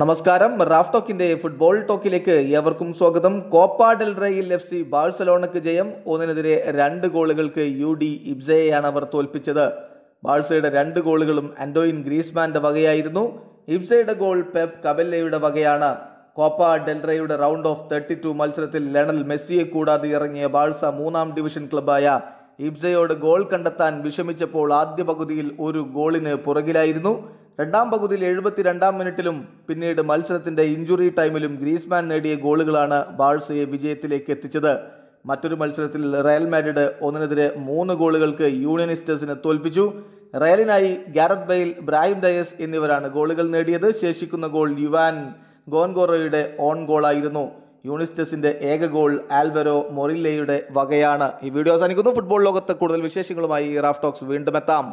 നമസ്കാരം Raf ടോക്കിന്റെ football ടോക്കിലേക്ക് ഏവർക്കും സ്വാഗതം Copa del Rey F C ബാഴ്സലോണയ്ക്ക് ജയം ഒന്നിനെതിരെ രണ്ട് ഗോളുകൾക്ക് യു ഡി ഇബ്സയെയാണ് അവർ തോൽപ്പിച്ചത് ബാഴ്സയുടെ രണ്ട് ഗോളുകളും അൻഡോയിൻ ഗ്രീസ്മാന്റെ വകയായിരുന്നു ഇബ്സയുടെ ഗോൾ പെപ് കബല്ലയുടെ വകയാണ് കോപ്പ ഡെൽറയുടെ റേയുടെ റൗണ്ട് ഓഫ് തേർട്ടി ടു മത്സരത്തിൽ ലണൽ മെസ്സിയെ കൂടാതെ ഇറങ്ങിയ ബാഴ്സ മൂന്നാം ഡിവിഷൻ ക്ലബായ ഇബ്സയോട് ഗോൾ കണ്ടെത്താൻ വിഷമിച്ചപ്പോൾ ആദ്യ പകുതിയിൽ ഒരു ഗോളിന് പുറകിലായിരുന്നു രണ്ടാം പകുതിയിൽ എഴുപത്തിരണ്ടാം മിനിറ്റിലും പിന്നീട് മത്സരത്തിന്റെ ഇഞ്ചുറി ടൈമിലും ഗ്രീസ്മാൻ നേടിയ ഗോളുകളാണ് ബാഴ്സയെ വിജയത്തിലേക്ക് എത്തിച്ചത് മറ്റൊരു മത്സരത്തിൽ റയൽ മാഡ്രിഡ് ഒന്നിനെതിരെ മൂന്ന് ഗോളുകൾക്ക് യൂണിയനിസ്റ്റേഴ്സിനെ തോൽപ്പിച്ചു റയലിനായി ഗാരത് ബെയിൽ ബ്രാഹിം ഡയസ് എന്നിവരാണ് ഗോളുകൾ നേടിയത് ശേഷിക്കുന്ന ഗോൾ യുവാൻ ഗോൻഗോറോയുടെ ഓൺ ഗോളായിരുന്നു യൂണിസ്റ്റസിന്റെ ഏക ഗോൾ ആൽബെറോ മൊറില്ലയുടെ വകയാണ് ഈ വീഡിയോ അവസാനിക്കുന്നു ഫുട്ബോൾ ലോകത്ത് കൂടുതൽ വിശേഷങ്ങളുമായി റാഫ് ടോക്സ് വീണ്ടും എത്താം